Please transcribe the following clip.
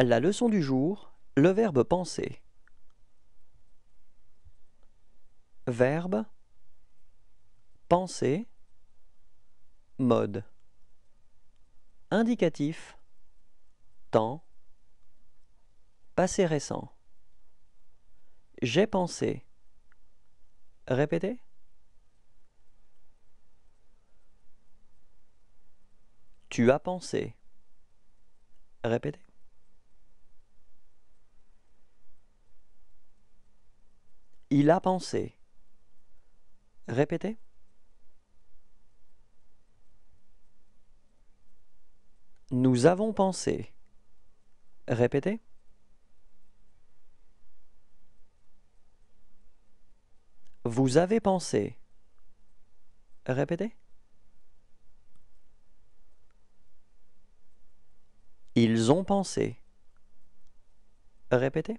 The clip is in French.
La leçon du jour, le verbe penser. Verbe penser mode indicatif temps passé récent J'ai pensé Répétez Tu as pensé Répétez Il a pensé. Répétez. Nous avons pensé. Répétez. Vous avez pensé. Répétez. Ils ont pensé. Répétez.